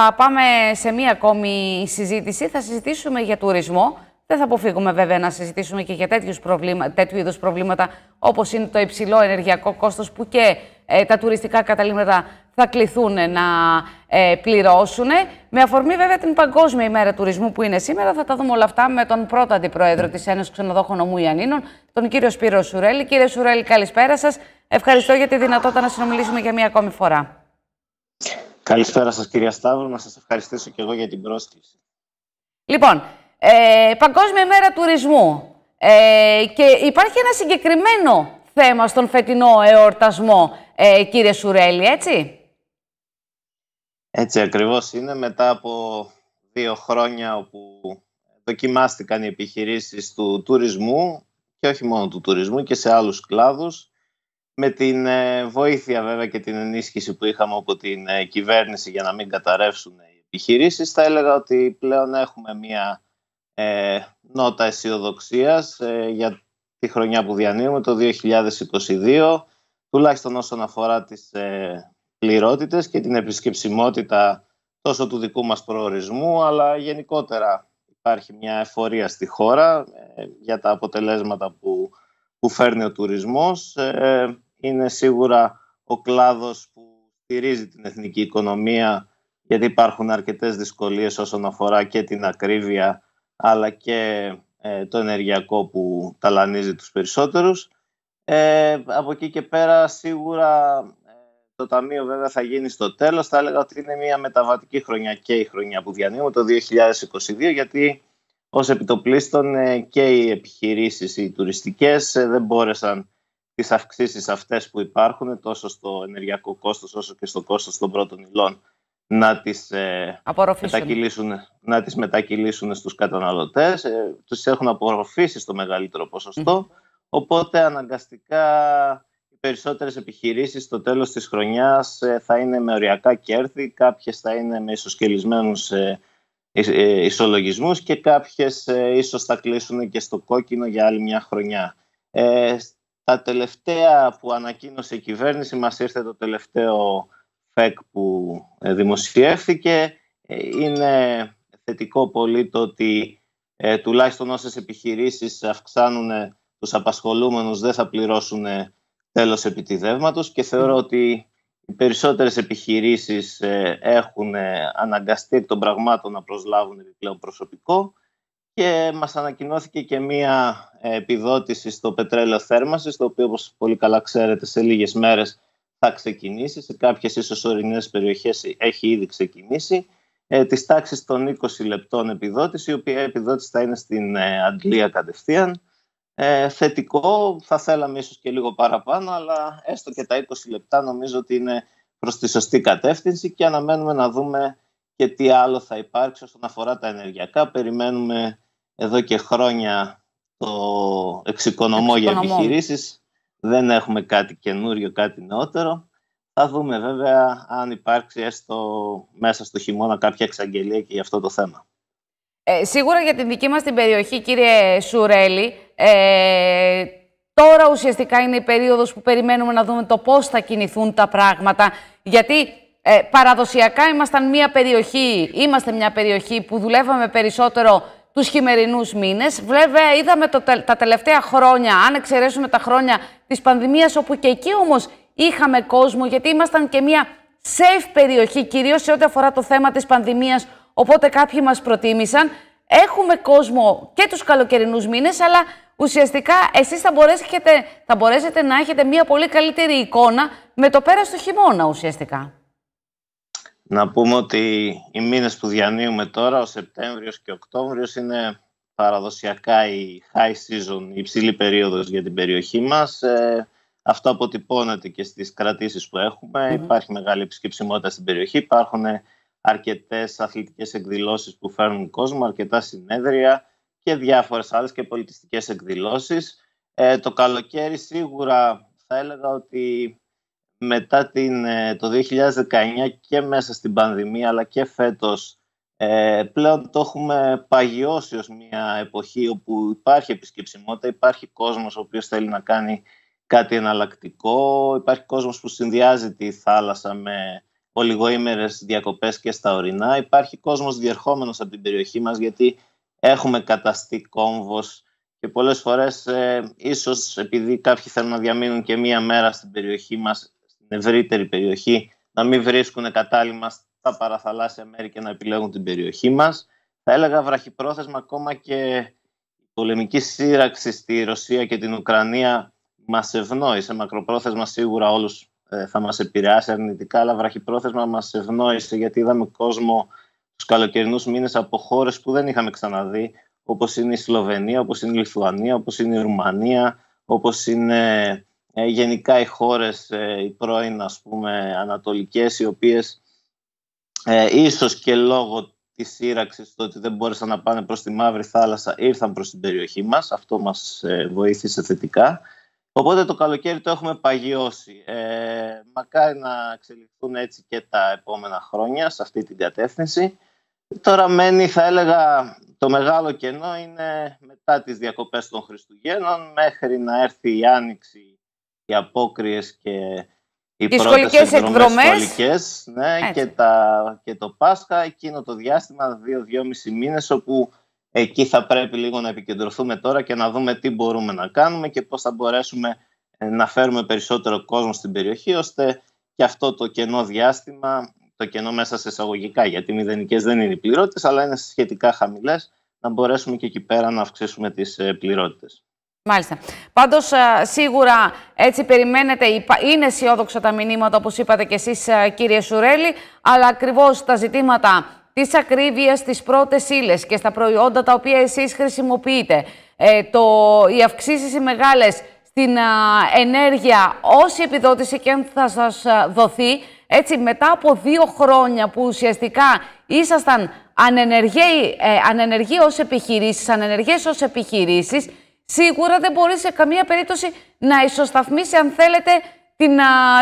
Θα πάμε σε μία ακόμη συζήτηση. Θα συζητήσουμε για τουρισμό. Δεν θα αποφύγουμε βέβαια να συζητήσουμε και για προβλήμα, τέτοιου είδους προβλήματα όπως είναι το υψηλό ενεργειακό κόστος που και ε, τα τουριστικά καταλήμματα θα κληθούν να ε, πληρώσουν. Με αφορμή βέβαια την Παγκόσμια ημέρα τουρισμού που είναι σήμερα θα τα δούμε όλα αυτά με τον πρώτο αντιπρόεδρο της Ένωσης Ξενοδόχων Ομού Ιαννίνων, τον κύριο Σπύρο Σουρέλη. Κύριε Σουρέλη καλησπέρα σας. Ευχαριστώ για τη δυνατότητα να συνομιλήσουμε για μία ακόμη φορά. Καλησπέρα σας κυρία Σταύρου, να σας ευχαριστήσω και εγώ για την πρόσκληση. Λοιπόν, ε, Παγκόσμια Μέρα Τουρισμού ε, και υπάρχει ένα συγκεκριμένο θέμα στον φετινό εορτασμό, ε, κύριε Σουρέλη, έτσι. Έτσι ακριβώς είναι, μετά από δύο χρόνια όπου δοκιμάστηκαν οι επιχειρήσεις του τουρισμού και όχι μόνο του τουρισμού και σε άλλους κλάδους με την ε, βοήθεια βέβαια και την ενίσχυση που είχαμε από την ε, κυβέρνηση για να μην καταρρεύσουν οι επιχειρήσεις, θα έλεγα ότι πλέον έχουμε μία ε, νότα αισιοδοξίας για τη χρονιά που διανύουμε, το 2022, τουλάχιστον όσον αφορά τις ε, και την επισκεψιμότητα τόσο του δικού μας προορισμού, αλλά γενικότερα υπάρχει μια εφορία στη χώρα για τα αποτελέσματα που, που φέρνει ο τουρισμός είναι σίγουρα ο κλάδος που στηρίζει την εθνική οικονομία γιατί υπάρχουν αρκετές δυσκολίες όσον αφορά και την ακρίβεια αλλά και ε, το ενεργειακό που ταλανίζει τους περισσότερους. Ε, από εκεί και πέρα σίγουρα ε, το Ταμείο βέβαια θα γίνει στο τέλος. Θα έλεγα ότι είναι μια μεταβατική χρονιά και η χρονιά που διανύουμε το 2022 γιατί ως επιτοπλίστων και οι επιχειρήσεις οι τουριστικές δεν μπόρεσαν τις αυξήσεις αυτές που υπάρχουν τόσο στο ενεργειακό κόστος όσο και στο κόστος των πρώτων υλών να τις, ε, μετακυλήσουν, να τις μετακυλήσουν στους καταναλωτές. Ε, τους έχουν απορροφήσει στο μεγαλύτερο οπότε αναγκαστικά οι περισσότερες επιχειρήσεις στο τέλος της χρονιάς ε, θα είναι με οριακά κέρδη, κάποιες θα είναι με ισοσκελισμένους ε, ισολογισμούς και κάποιες ίσως θα κλείσουν και στο κόκκινο για άλλη μια χρονιά τα τελευταία που ανακοίνωσε η κυβέρνηση, μας ήρθε το τελευταίο ΦΕΚ που ε, δημοσιεύθηκε. Ε, είναι θετικό πολύ το ότι ε, τουλάχιστον όσες επιχειρήσεις αυξάνουν τους απασχολούμενους δεν θα πληρώσουν τέλος επιτιδεύματος και θεωρώ mm. ότι οι περισσότερες επιχειρήσεις έχουν αναγκαστεί εκ των πραγμάτων να προσλάβουν επιπλέον προσωπικό και μας ανακοινώθηκε και μία επιδότηση στο πετρέλαιο θέρμανσης, το οποίο όπως πολύ καλά ξέρετε σε λίγες μέρες θα ξεκινήσει, σε κάποιες ίσως ορεινές περιοχές έχει ήδη ξεκινήσει, ε, της τάξης των 20 λεπτών επιδότηση, η οποία επιδότηση θα είναι στην ε, Αγγλία κατευθείαν. Ε, θετικό, θα θέλαμε ίσως και λίγο παραπάνω, αλλά έστω και τα 20 λεπτά νομίζω ότι είναι προς τη σωστή κατεύθυνση και αναμένουμε να δούμε και τι άλλο θα υπάρξει όσον αφορά τα ενεργειακά. Περιμένουμε εδώ και χρόνια το εξοικονομώ για επιχειρήσεις. Δεν έχουμε κάτι καινούριο, κάτι νεότερο. Θα δούμε βέβαια αν υπάρξει έστω μέσα στο χειμώνα κάποια εξαγγελία και για αυτό το θέμα. Ε, σίγουρα για την δική μας την περιοχή, κύριε Σουρέλη, ε, τώρα ουσιαστικά είναι η περίοδος που περιμένουμε να δούμε το πώς θα κινηθούν τα πράγματα. Γιατί ε, παραδοσιακά ήμασταν μια περιοχή, είμαστε μια περιοχή που δουλεύαμε περισσότερο τους χειμερινούς μήνες. Βέβαια, είδαμε το, τα τελευταία χρόνια, αν εξαιρέσουμε τα χρόνια της πανδημίας, όπου και εκεί όμως είχαμε κόσμο, γιατί ήμασταν και μια safe περιοχή, κυρίως σε ό,τι αφορά το θέμα της πανδημίας. Οπότε κάποιοι μας προτίμησαν. Έχουμε κόσμο και τους καλοκαιρινούς μήνες, αλλά ουσιαστικά εσείς θα μπορέσετε, θα μπορέσετε να έχετε μια πολύ καλύτερη εικόνα με το πέρας του χειμώνα ουσιαστικά. Να πούμε ότι οι μήνες που διανύουμε τώρα, ο Σεπτέμβριος και ο Οκτώβριος, είναι παραδοσιακά η high season, η υψηλή περίοδος για την περιοχή μας. Ε, αυτό αποτυπώνεται και στις κρατήσεις που εχουμε Υπάρχει μεγάλη επισκεψιμότητα στην περιοχή. Υπάρχουν αρκετές αθλητικές εκδηλώσεις που φέρνουν κόσμο, αρκετά συνέδρια και διάφορες άλλες και πολιτιστικές εκδηλώσεις. Ε, το καλοκαίρι σίγουρα θα έλεγα ότι μετά την, ε, το 2019 και μέσα στην πανδημία αλλά και φέτος ε, πλέον το έχουμε παγιώσει ως μια εποχή όπου υπάρχει επισκεψιμότητα, υπάρχει κόσμος ο οποίος θέλει να κάνει κάτι εναλλακτικό, υπάρχει κόσμος που συνδυάζει τη θάλασσα με ολιγοήμερες διακοπές και στα ορεινά, υπάρχει κόσμος διερχόμενος από την περιοχή μας γιατί έχουμε καταστεί κόμβος και πολλές φορές ε, ίσως επειδή κάποιοι θέλουν να διαμείνουν και μία μέρα στην περιοχή μας ευρύτερη περιοχή να μην βρίσκουν κατάλημα στα παραθαλάσσια μέρη και να επιλέγουν την περιοχή μας. Θα έλεγα βραχυπρόθεσμα ακόμα και η πολεμική σύραξη στη Ρωσία και την Ουκρανία μας ευνόησε. Μακροπρόθεσμα σίγουρα όλους ε, θα μας επηρεάσει αρνητικά, αλλά βραχυπρόθεσμα μας ευνόησε γιατί είδαμε κόσμο τους καλοκαιρινούς μήνες από χώρες που δεν είχαμε ξαναδεί, όπως είναι η Σλοβενία, όπως είναι η Λιθουανία, όπως είναι η Ρουμανία, όπως είναι ε, γενικά οι χώρες, ε, οι πρώην ας πούμε ανατολικές, οι οποίες ε, ίσως και λόγω της σύραξης το ότι δεν μπόρεσαν να πάνε προς τη Μαύρη Θάλασσα ήρθαν προς την περιοχή μας, αυτό μας ε, βοήθησε θετικά. Οπότε το καλοκαίρι το έχουμε παγιώσει. Ε, μακάρι να εξελιχθούν έτσι και τα επόμενα χρόνια σε αυτή την κατεύθυνση. Τώρα μένει, θα έλεγα, το μεγάλο κενό είναι μετά τις διακοπές των Χριστουγέννων μέχρι να έρθει η Άνοιξη οι απόκριες και οι τις πρώτες εκδρομές. σχολικές, ναι, και, και το Πάσχα, εκείνο το διάστημα, δύο-δυόμιση μηνε όπου εκεί θα πρέπει λίγο να επικεντρωθούμε τώρα και να δούμε τι μπορούμε να κάνουμε και πώς θα μπορέσουμε ε, να φέρουμε περισσότερο κόσμο στην περιοχή, ώστε και αυτό το κενό διάστημα, το κενό μέσα σε εισαγωγικά, γιατί μηδενικές δεν είναι οι πληρότητες, αλλά είναι σχετικά χαμηλές να μπορέσουμε και εκεί πέρα να αυξήσουμε τις ε, πληρότητες. Μάλιστα. Πάντως, ε, σίγουρα έτσι περιμένετε, είναι αισιόδοξα τα μηνύματα όπως είπατε και εσείς, ε, κύριε Σουρέλη, αλλά ακριβώς τα ζητήματα της ακρίβειας στι πρώτες ύλες και στα προϊόντα τα οποία εσείς χρησιμοποιείτε, ε, το, οι αυξήσεις οι μεγάλες στην ενέργεια, όση επιδότηση και αν θα σας δοθεί, έτσι μετά από δύο χρόνια που ουσιαστικά ήσασταν ανενεργοί, ε, ανενεργοί ως επιχειρήσεις, ανενεργές ως σίγουρα δεν μπορεί σε καμία περίπτωση να ισοσταθμίσει, αν θέλετε, την,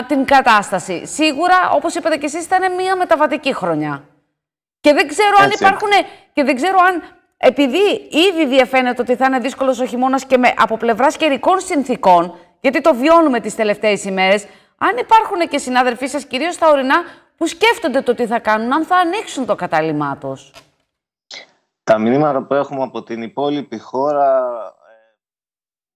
την κατάσταση. Σίγουρα, όπως είπατε και εσείς, ήταν μια μεταβατική χρονιά. Και δεν ξέρω αν υπάρχουν... Και δεν ξέρω αν, επειδή ήδη διαφαίνεται ότι θα είναι δύσκολος ο χειμώνας και με, από πλευράς καιρικών συνθήκων, γιατί το βιώνουμε τις τελευταίες ημέρες, αν υπάρχουν και συνάδελφοί σας, κυρίως στα ορεινά, που σκέφτονται το τι θα κάνουν, αν θα ανοίξουν το κατάλημά τους. Τα μηνύματα που έχουμε από την υπόλοιπη χώρα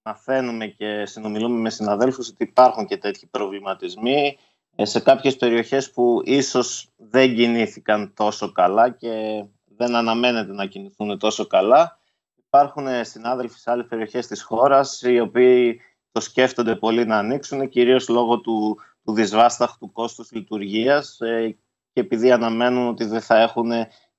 μαθαίνουμε και συνομιλούμε με συναδέλφους ότι υπάρχουν και τέτοιοι προβληματισμοί ε, σε κάποιες περιοχές που ίσως δεν κινήθηκαν τόσο καλά και δεν αναμένεται να κινηθούν τόσο καλά. Υπάρχουν ε, συνάδελφοι σε άλλες περιοχές της χώρας οι οποίοι το σκέφτονται πολύ να ανοίξουν κυρίως λόγω του, του δυσβάσταχτου κόστους λειτουργίας ε, και επειδή αναμένουν ότι δεν θα έχουν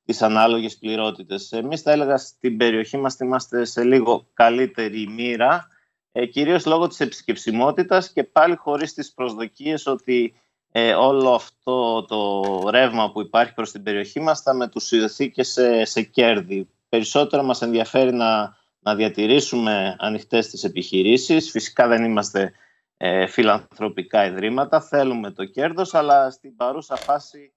τις ανάλογες πληρότητες. Εμείς θα έλεγα στην περιοχή μας είμαστε σε λίγο καλύτερη μοίρα ε, κυρίως λόγω της επισκεψιμότητας και πάλι χωρίς τις προσδοκίες ότι ε, όλο αυτό το ρεύμα που υπάρχει προς την περιοχή μας θα μετουσιωθεί και σε, κέρδη. Περισσότερο μας ενδιαφέρει να, να διατηρήσουμε ανοιχτές τις επιχειρήσεις. Φυσικά δεν είμαστε ε, φιλανθρωπικά ιδρύματα, θέλουμε το κέρδος, αλλά στην παρούσα φάση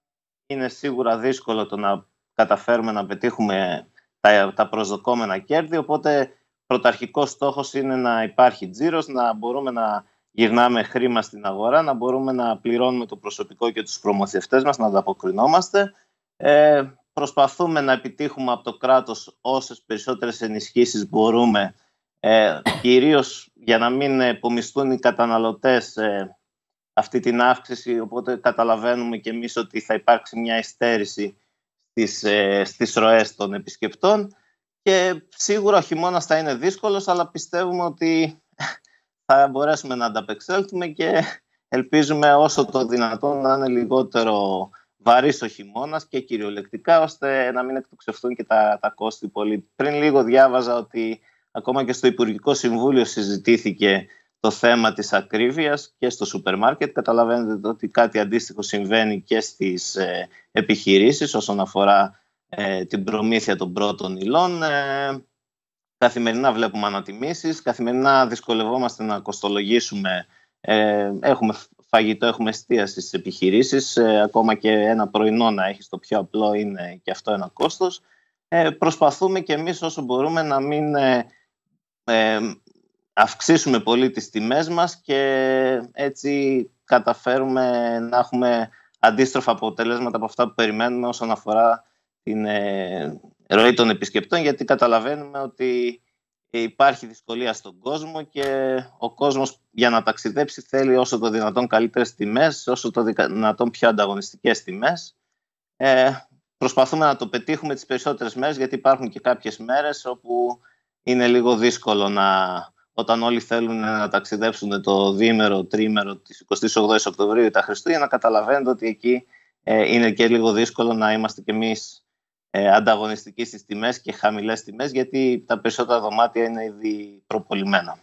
είναι σίγουρα δύσκολο το να καταφέρουμε να πετύχουμε τα, τα προσδοκόμενα κέρδη, οπότε πρωταρχικός στόχος είναι να υπάρχει τζίρος, να μπορούμε να γυρνάμε χρήμα στην αγορά, να μπορούμε να πληρώνουμε το προσωπικό και τους προμοθευτέ μας, να ανταποκρινόμαστε. Ε, προσπαθούμε να επιτύχουμε από το κράτος όσες περισσότερες ενισχύσεις μπορούμε, ε, κυρίως για να μην επομιστούν οι καταναλωτές ε, αυτή την αύξηση, οπότε καταλαβαίνουμε και εμείς ότι θα υπάρξει μια ειστέρηση στις, ε, στις ροές των επισκεπτών. Και σίγουρα ο χειμώνας θα είναι δύσκολος, αλλά πιστεύουμε ότι θα μπορέσουμε να ανταπεξέλθουμε και ελπίζουμε όσο το δυνατόν να είναι λιγότερο βαρύ ο χειμώνας και κυριολεκτικά, ώστε να μην εκτοξευτούν και τα, τα κόστη πολύ. Πριν λίγο διάβαζα ότι ακόμα και στο Υπουργικό Συμβούλιο συζητήθηκε το θέμα της ακρίβειας και στο σούπερ μάρκετ. Καταλαβαίνετε ότι κάτι αντίστοιχο συμβαίνει και στις ε, επιχειρήσεις όσον αφορά ε, την προμήθεια των πρώτων υλών. Ε, καθημερινά βλέπουμε ανατιμήσεις, καθημερινά δυσκολευόμαστε να κοστολογήσουμε. Ε, έχουμε φαγητό, έχουμε εστίαση στις επιχειρήσεις, ακόμα και ένα πρωινό να έχεις το πιο απλό είναι και αυτό ένα κόστος. προσπαθούμε και εμείς όσο μπορούμε να μην αυξήσουμε πολύ τις τιμές μας και έτσι καταφέρουμε να έχουμε αντίστροφα αποτελέσματα από αυτά που περιμένουμε όσον αφορά την ε, ροή των επισκεπτών γιατί καταλαβαίνουμε ότι ε, υπάρχει δυσκολία στον κόσμο και ο κόσμος για να ταξιδέψει θέλει όσο το δυνατόν καλύτερες τιμές, όσο το δυνατόν πιο ανταγωνιστικές τιμές. Ε, προσπαθούμε να το πετύχουμε τις περισσότερες μέρες γιατί υπάρχουν και κάποιες μέρες όπου είναι λίγο δύσκολο να, όταν όλοι θέλουν να ταξιδέψουν το διήμερο, τρίμερο της 28 Οκτωβρίου ή τα Χριστούγεννα, καταλαβαίνετε ότι εκεί ε, είναι και λίγο δύσκολο να είμαστε κι εμείς ε, ανταγωνιστική στις τιμές και χαμηλές τιμές γιατί τα περισσότερα δωμάτια είναι ήδη προπολιμένα.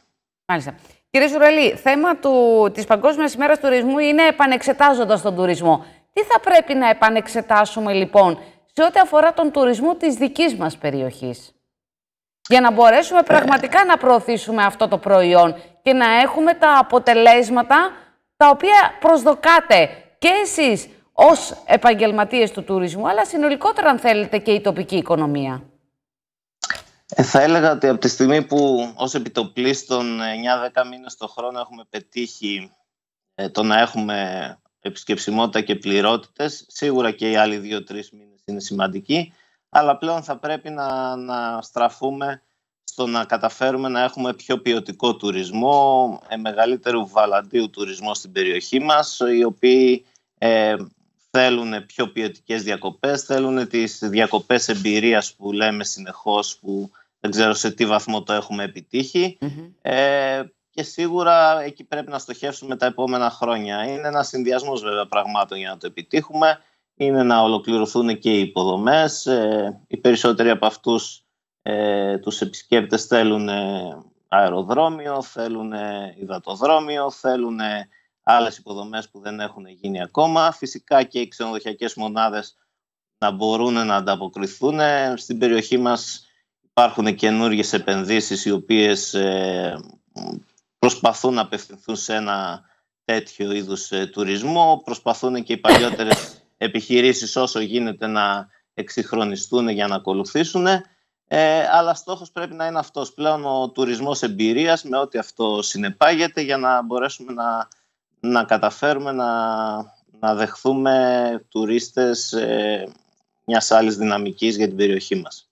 Μάλιστα. Κύριε Σουρελή, θέμα του, της Παγκόσμιας ημέρας τουρισμού είναι επανεξετάζοντας τον τουρισμό. Τι θα πρέπει να επανεξετάσουμε λοιπόν σε ό,τι αφορά τον τουρισμό της δικής μας περιοχής. Για να μπορέσουμε πραγματικά να προωθήσουμε αυτό το προϊόν και να έχουμε τα αποτελέσματα τα οποία προσδοκάτε και εσείς ως επαγγελματίες του τουρισμού, αλλά συνολικότερα, αν θέλετε, και η τοπική οικονομία. Ε, θα έλεγα ότι από τη στιγμή που ως επιτοπλίστων 9-10 μήνες το χρόνο έχουμε πετύχει ε, το να έχουμε επισκεψιμότητα και πληρότητες, σίγουρα και οι άλλοι 2-3 μήνες είναι σημαντικοί, αλλά πλέον θα πρέπει να, να στραφούμε στο να καταφέρουμε να έχουμε πιο ποιοτικό τουρισμό, ε, μεγαλύτερου βαλαντίου τουρισμό στην περιοχή μας, οι οποίοι ε, θέλουν πιο ποιοτικές διακοπές, θέλουν τις διακοπές εμπειρίας που λέμε συνεχώς που δεν ξέρω σε τι βαθμό το έχουμε mm-hmm. Ε, και σίγουρα εκεί πρέπει να στοχεύσουμε τα επόμενα χρόνια. Είναι ένας συνδυασμός βέβαια πραγμάτων για να το επιτύχουμε. Είναι να ολοκληρωθούν και οι υποδομές. Ε, οι περισσότεροι από αυτούς ε, τους επισκέπτες θέλουν αεροδρόμιο, θέλουν υδατοδρόμιο, θέλουν άλλες υποδομές που δεν έχουν γίνει ακόμα. Φυσικά και οι ξενοδοχειακές μονάδες να μπορούν να ανταποκριθούν. Στην περιοχή μας υπάρχουν καινούργιες επενδύσεις οι οποίες ε, προσπαθούν να απευθυνθούν σε ένα τέτοιο είδους ε, τουρισμό. Προσπαθούν και οι παλιότερες επιχειρήσεις όσο γίνεται να εξυγχρονιστούν για να ακολουθήσουν. Ε, αλλά στόχος πρέπει να είναι αυτός πλέον ο τουρισμός εμπειρίας με ό,τι αυτό συνεπάγεται για να μπορέσουμε να να καταφέρουμε να, να δεχθούμε τουρίστες ε, μιας άλλης δυναμικής για την περιοχή μας.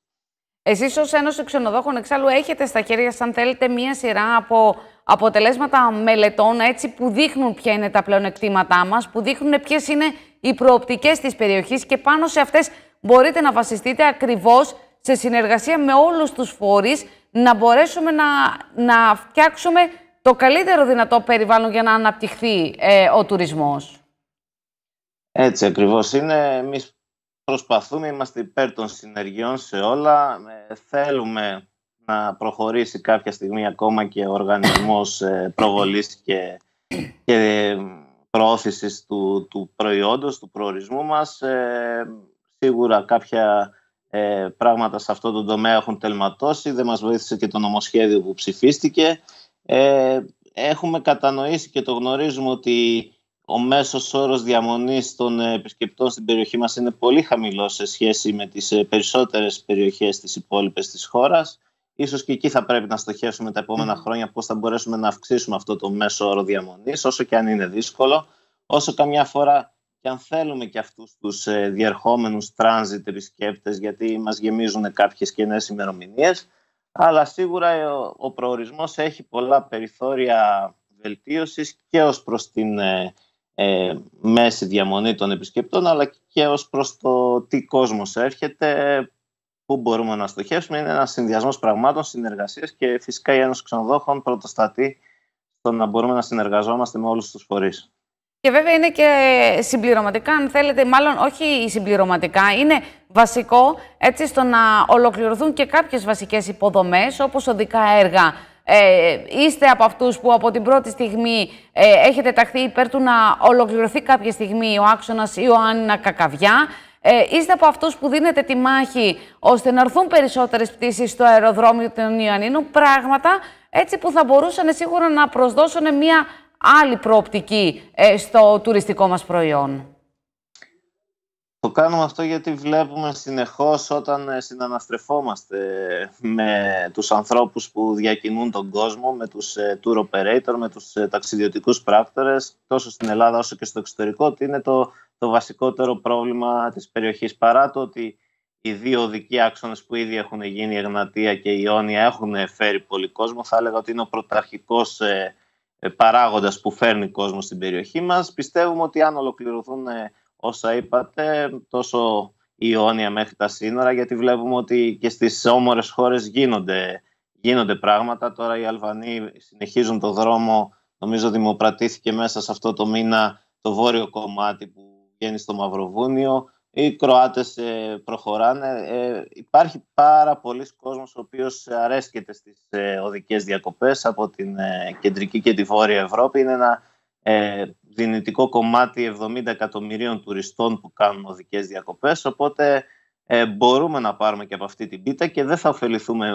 Εσείς ως Ένωση Ξενοδόχων εξάλλου έχετε στα χέρια, αν θέλετε, μία σειρά από αποτελέσματα μελετών έτσι, που δείχνουν ποια είναι τα πλεονεκτήματά μας, που δείχνουν ποιες είναι οι προοπτικές της περιοχής και πάνω σε αυτές μπορείτε να βασιστείτε ακριβώς σε συνεργασία με όλους τους φορείς να μπορέσουμε να, να φτιάξουμε το καλύτερο δυνατό περιβάλλον για να αναπτυχθεί ε, ο τουρισμός. Έτσι ακριβώς είναι. Εμείς προσπαθούμε, είμαστε υπέρ των συνεργειών σε όλα. Ε, θέλουμε να προχωρήσει κάποια στιγμή ακόμα και ο οργανισμός ε, και, και προώθησης του, του προϊόντος, του προορισμού μας. Σίγουρα κάποια πράγματα σε αυτό το τομέα έχουν τελματώσει. Δεν μας βοήθησε και το νομοσχέδιο που ψηφίστηκε. Ε, έχουμε κατανοήσει και το γνωρίζουμε ότι ο μέσος όρος διαμονής των ε, επισκεπτών στην περιοχή μας είναι πολύ χαμηλός σε σχέση με τις ε, περισσότερες περιοχές της υπόλοιπης της χώρας. Ίσως και εκεί θα πρέπει να στοχεύσουμε τα επόμενα χρόνια πώς θα μπορέσουμε να αυξήσουμε αυτό το μέσο όρο διαμονής, όσο και αν είναι δύσκολο, όσο καμιά φορά και αν θέλουμε και αυτούς τους ε, διερχόμενους τράνζιτ επισκέπτες, γιατί μας γεμίζουν κάποιες κενές ημερομηνίες, αλλά σίγουρα ε, ο προορισμός έχει πολλά περιθώρια βελτίωσης και ως προς την ε, ε, μέση διαμονή των επισκεπτών αλλά και ως προς το τι κόσμος έρχεται, που μπορούμε να στοχεύσουμε. Είναι ένας συνδυασμός πραγμάτων, συνεργασίας και φυσικά η Ένωση Ξενοδόχων πρωτοστατεί στο να μπορούμε να συνεργαζόμαστε με όλους τους φορείς. Και βέβαια είναι και συμπληρωματικά, αν θέλετε, μάλλον όχι συμπληρωματικά, είναι βασικό έτσι στο να ολοκληρωθούν και κάποιες βασικές υποδομές όπως οδικά έργα. Ε, είστε από αυτούς που από την πρώτη στιγμή ε, έχετε ταχθεί υπέρ του να ολοκληρωθεί κάποια στιγμή ο άξονας Άννα Κακαβιά. Ε, είστε από αυτούς που δίνετε τη μάχη ώστε να έρθουν περισσότερες πτήσεις στο αεροδρόμιο των Ιωαννίνων, πράγματα έτσι που θα μπορούσαν σίγουρα να προσδώσουν μια άλλη προοπτική ε, στο τουριστικό μας προϊόν. Το κάνουμε αυτό γιατί βλέπουμε συνεχώς όταν ε, συναναστρεφόμαστε ε, με τους ανθρώπους που διακινούν τον κόσμο, με τους tour operator, με τους ταξιδιωτικούς πράκτορες, τόσο στην Ελλάδα όσο και στο εξωτερικό, ότι είναι το, βασικότερο πρόβλημα της περιοχής. Παρά το ότι οι δύο οδικοί άξονες που ήδη έχουν γίνει, η Εγνατία και η Ιόνια, έχουν φέρει πολύ κόσμο, θα έλεγα ότι είναι ο πρωταρχικός ε, παράγοντας που φέρνει κόσμο στην περιοχή μας. Πιστεύουμε ότι αν ολοκληρωθούν ε, όσα είπατε, τόσο η Ιόνια μέχρι τα σύνορα, γιατί βλέπουμε ότι και στις όμορες χώρες γίνονται, γίνονται πράγματα. Τώρα οι Αλβανοί συνεχίζουν το δρόμο, νομίζω δημοπρατήθηκε μέσα σε αυτό το μήνα το βόρειο κομμάτι που βγαίνει στο Μαυροβούνιο οι Κροάτες ε, προχωράνε. Ε, υπάρχει πάρα πολλοί κόσμος ο οποίος αρέσκεται στις ε, οδικές διακοπές από την κεντρική και τη βόρεια Ευρώπη. Είναι ένα δυνητικό κομμάτι 70 εκατομμυρίων τουριστών που κάνουν οδικές διακοπές. Οπότε μπορούμε να πάρουμε και από αυτή την πίτα και δεν θα ωφεληθούμε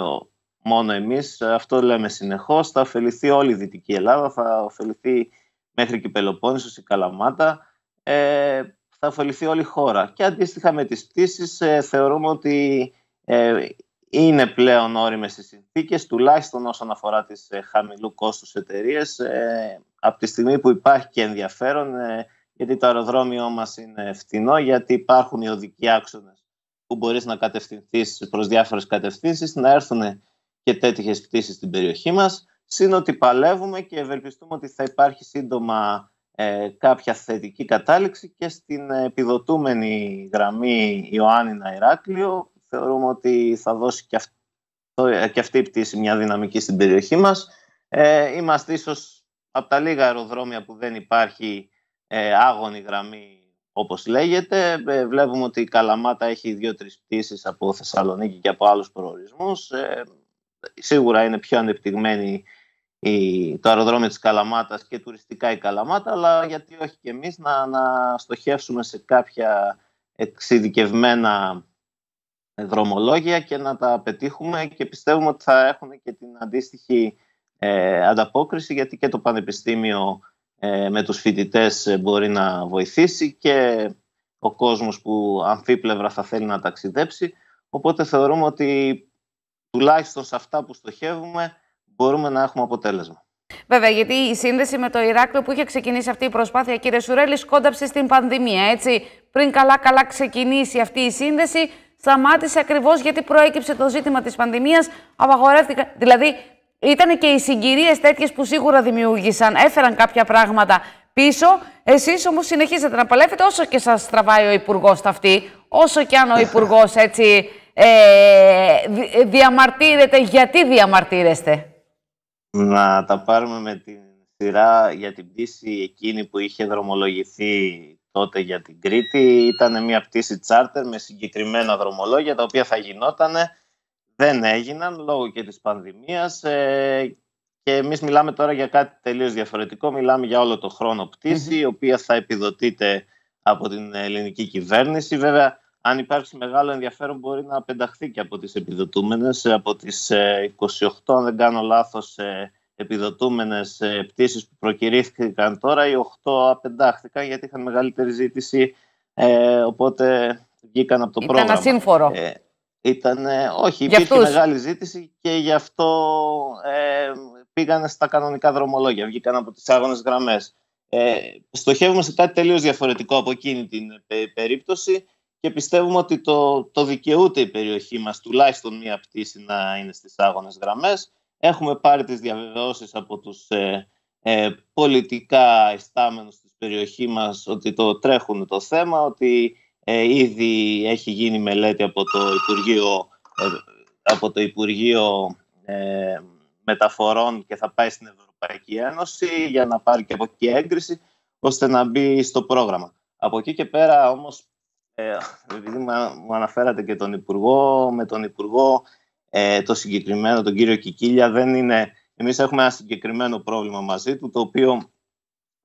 μόνο εμείς. Αυτό λέμε συνεχώς. Θα ωφεληθεί όλη η Δυτική Ελλάδα, θα ωφεληθεί μέχρι και η Πελοπόννησος, η Καλαμάτα θα ωφεληθεί όλη η χώρα. Και αντίστοιχα με τις πτήσεις ε, θεωρούμε ότι ε, είναι πλέον όριμες οι συνθήκες, τουλάχιστον όσον αφορά τις ε, χαμηλού κόστους εταιρείες. Ε, από τη στιγμή που υπάρχει και ενδιαφέρον, γιατί το αεροδρόμιό μας είναι φτηνό, γιατί υπάρχουν οι οδικοί άξονες που μπορείς να κατευθυνθείς προς διάφορες κατευθύνσεις, να έρθουν και τέτοιες πτήσεις στην περιοχή μας. Συν ότι παλεύουμε και ευελπιστούμε ότι θα υπάρχει σύντομα ε, κάποια θετική κατάληξη και στην επιδοτούμενη γραμμή Ιωάννη Ηράκλειο θεωρούμε ότι θα δώσει ε, και, αυτή η πτήση μια δυναμική στην περιοχή μας. Ε, είμαστε ίσως από τα λίγα αεροδρόμια που δεν υπάρχει ε, γραμμή όπως λέγεται. Ε, βλέπουμε ότι η Καλαμάτα έχει δύο-τρεις πτήσεις από Θεσσαλονίκη και από άλλους προορισμούς. Ε, σίγουρα είναι πιο ανεπτυγμένη το αεροδρόμιο της Καλαμάτας και τουριστικά η Καλαμάτα, αλλά γιατί όχι και εμείς να, να στοχεύσουμε σε κάποια εξειδικευμένα δρομολόγια και να τα πετύχουμε και πιστεύουμε ότι θα έχουν και την αντίστοιχη ε, ανταπόκριση γιατί και το Πανεπιστήμιο ε, με τους φοιτητές μπορεί να βοηθήσει και ο κόσμος που αμφίπλευρα θα θέλει να ταξιδέψει. Οπότε θεωρούμε ότι τουλάχιστον σε αυτά που στοχεύουμε μπορούμε να έχουμε αποτέλεσμα. Βέβαια, γιατί η σύνδεση με το Ηράκλειο που είχε ξεκινήσει αυτή η προσπάθεια, κύριε Σουρέλη, σκόνταψε στην πανδημία. Έτσι, πριν καλά-καλά ξεκινήσει αυτή η σύνδεση, σταμάτησε ακριβώς γιατί προέκυψε το ζήτημα της πανδημίας. Απαγορεύτηκαν. Δηλαδή, ήταν και οι συγκυρίες τέτοιες που σίγουρα δημιούργησαν, έφεραν κάποια πράγματα πίσω. Εσείς όμως συνεχίζετε να παλεύετε, όσο και σας τραβάει ο Υπουργός ταυτή, όσο και αν ο Υπουργός έτσι ε, διαμαρτύρεται, γιατί διαμαρτύρεστε. Να τα πάρουμε με την σειρά για την πτήση εκείνη που είχε δρομολογηθεί τότε για την Κρήτη. Ήταν μια πτήση τσάρτερ με συγκεκριμένα δρομολόγια τα οποία θα γινότανε. Δεν έγιναν λόγω και της πανδημίας ε, και εμείς μιλάμε τώρα για κάτι τελείως διαφορετικό. Μιλάμε για όλο το χρόνο πτήση, η οποία θα επιδοτείται από την ελληνική κυβέρνηση. Βέβαια, αν υπάρξει μεγάλο ενδιαφέρον μπορεί να πενταχθεί και από τις επιδοτούμενες, από τις 28 ε, αν δεν κάνω λάθος ε, επιδοτούμενες ε, πτήσεις που προκυρήθηκαν τώρα, οι 8 απεντάχθηκαν γιατί είχαν μεγαλύτερη ζήτηση, οπότε βγήκαν από το ήταν πρόγραμμα. Ήταν ασύμφορο. Ε, ήταν, όχι, υπήρχε αυτούς. μεγάλη ζήτηση και γι' αυτό ε, πήγαν στα κανονικά δρομολόγια, βγήκαν από τις άγονες γραμμές. Ε, στοχεύουμε σε κάτι τελείως διαφορετικό από εκείνη την περίπτωση και πιστεύουμε ότι το, το δικαιούται η περιοχή μας τουλάχιστον μία πτήση να είναι στις άγονες γραμμές. Έχουμε πάρει τις διαβεβαιώσεις από τους ε, ε, πολιτικά ειστάμενους της περιοχής μας ότι το τρέχουν το θέμα, ότι ε, ήδη έχει γίνει μελέτη από το Υπουργείο, ε, από το Υπουργείο Μεταφορών και θα πάει στην Ευρωπαϊκή Ένωση για να πάρει και από εκεί έγκριση ώστε να μπει στο πρόγραμμα. Από εκεί και πέρα όμως ε, επειδή μου αναφέρατε και τον Υπουργό, με τον Υπουργό ε, το συγκεκριμένο, τον κύριο Κικίλια, δεν είναι... Εμείς έχουμε ένα συγκεκριμένο πρόβλημα μαζί του, το οποίο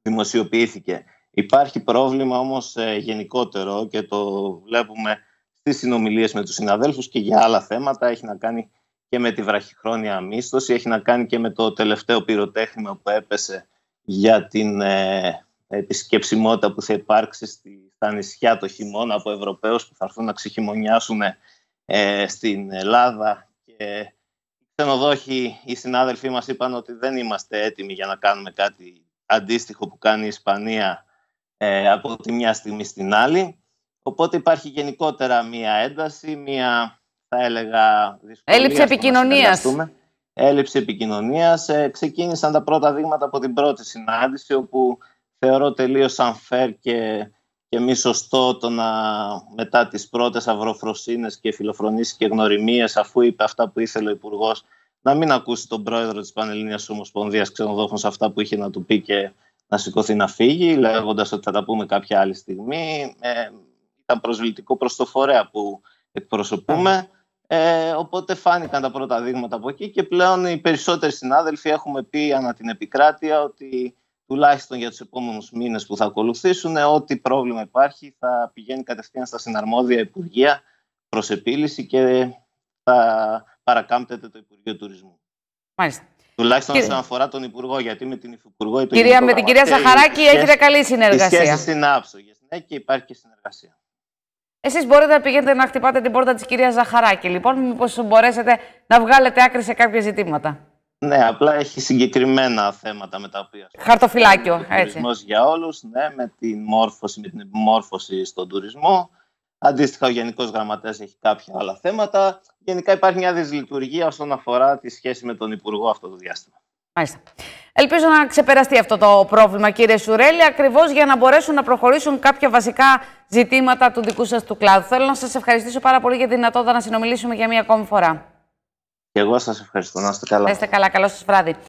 δημοσιοποιήθηκε. Υπάρχει πρόβλημα όμως ε, γενικότερο και το βλέπουμε στις συνομιλίες με τους συναδέλφους και για άλλα θέματα. Έχει να κάνει και με τη βραχυχρόνια μίσθωση, έχει να κάνει και με το τελευταίο πυροτέχνημα που έπεσε για την επισκεψιμότητα που θα υπάρξει στα νησιά το χειμώνα από Ευρωπαίους που θα έρθουν να ξεχειμονιάσουν ε, στην Ελλάδα και οι ξενοδόχοι, οι συνάδελφοί μας είπαν ότι δεν είμαστε έτοιμοι για να κάνουμε κάτι αντίστοιχο που κάνει η Ισπανία ε, από τη μια στιγμή στην άλλη. Οπότε υπάρχει γενικότερα μία ένταση, μία θα έλεγα δυσκολία. Έλλειψη επικοινωνία. Έλλειψη επικοινωνίας. Ε, ξεκίνησαν τα πρώτα δείγματα από την πρώτη συνάντηση όπου θεωρώ τελείως unfair και, και μη σωστό το να μετά τις πρώτες αυροφροσύνες και φιλοφρονήσεις και γνωριμίες αφού είπε αυτά που ήθελε ο υπουργός, να μην ακούσει τον πρόεδρο της Πανελλήνιας Ομοσπονδίας Ξενοδόχων σε αυτά που είχε να του πει και να σηκωθεί να φύγει λέγοντας ότι θα τα πούμε κάποια άλλη στιγμή. Ε, ήταν προσβλητικό προς το φορέα που εκπροσωπούμε. Ε, οπότε φάνηκαν τα πρώτα δείγματα από εκεί και πλέον οι περισσότεροι συνάδελφοι έχουμε πει ανά την επικράτεια ότι τουλάχιστον για τους επόμενους μήνες που θα ακολουθήσουν, ό,τι πρόβλημα υπάρχει θα πηγαίνει κατευθείαν στα συναρμόδια Υπουργεία προς επίλυση και θα παρακάμπτεται το Υπουργείο Τουρισμού. Μάλιστα. Τουλάχιστον Κύριε... όσον αφορά τον Υπουργό, γιατί με την Υπουργό... Κυρία, με την κυρία Σαχαράκη έχετε καλή συνεργασία. Οι σχέσεις είναι άψογες, ναι, και υπάρχει και συνεργασία. Εσείς μπορείτε να πηγαίνετε να χτυπάτε την πόρτα της κυρίας Ζαχαράκη, λοιπόν, μήπως μπορέσετε να βγάλετε άκρη σε κάποια ζητήματα. Ναι, απλά έχει συγκεκριμένα θέματα με τα οποία. Χαρτοφυλάκιο, ο έτσι. Τουρισμός για όλους, ναι, με την μόρφωση, με την επιμόρφωση στον τουρισμό. Αντίστοιχα, ο Γενικός Γραμματέας έχει κάποια άλλα θέματα. Γενικά, υπάρχει μια δυσλειτουργία όσον αφορά τη σχέση με τον Υπουργό αυτό το διάστημα. Μάλιστα. Ελπίζω να ξεπεραστεί αυτό το πρόβλημα, κύριε Σουρέλη, ακριβώς για να μπορέσουν να προχωρήσουν κάποια βασικά ζητήματα του δικού σας του κλάδου. Θέλω να σας ευχαριστήσω πάρα πολύ για τη δυνατότητα να συνομιλήσουμε για μία ακόμη φορά. Και εγώ σας ευχαριστώ. Να είστε καλά. Να είστε καλά. Καλό σας βράδυ.